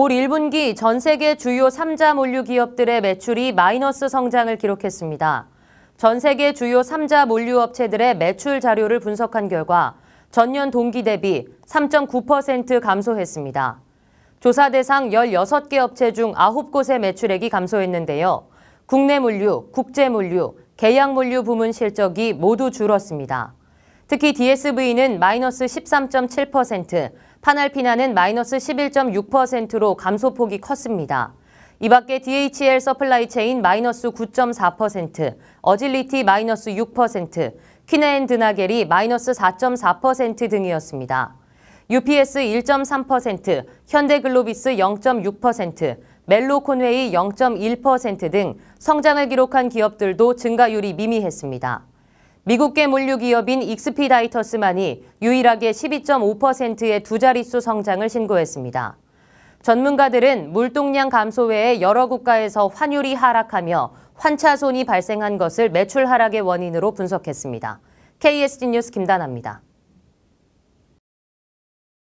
올 1분기 전 세계 주요 3자 물류 기업들의 매출이 마이너스 성장을 기록했습니다. 전 세계 주요 3자 물류 업체들의 매출 자료를 분석한 결과 전년 동기 대비 3.9% 감소했습니다. 조사 대상 16개 업체 중 9곳의 매출액이 감소했는데요. 국내 물류, 국제 물류, 계약 물류 부문 실적이 모두 줄었습니다. 특히 DSV는 마이너스 13.7%, 파날피나는 마이너스 11.6%로 감소폭이 컸습니다. 이 밖에 DHL 서플라이 체인 마이너스 9.4%, 어질리티 마이너스 6%, 퀸앤드나겔이 마이너스 4.4% 등이었습니다. UPS 1.3%, 현대글로비스 0.6%, 멜로콘웨이 0.1%등 성장을 기록한 기업들도 증가율이 미미했습니다. 미국계 물류 기업인 익스피다이터스만이 유일하게 12.5%의 두 자릿수 성장을 신고했습니다. 전문가들은 물동량 감소 외에 여러 국가에서 환율이 하락하며 환차손이 발생한 것을 매출 하락의 원인으로 분석했습니다. KSG 뉴스 김단아입니다.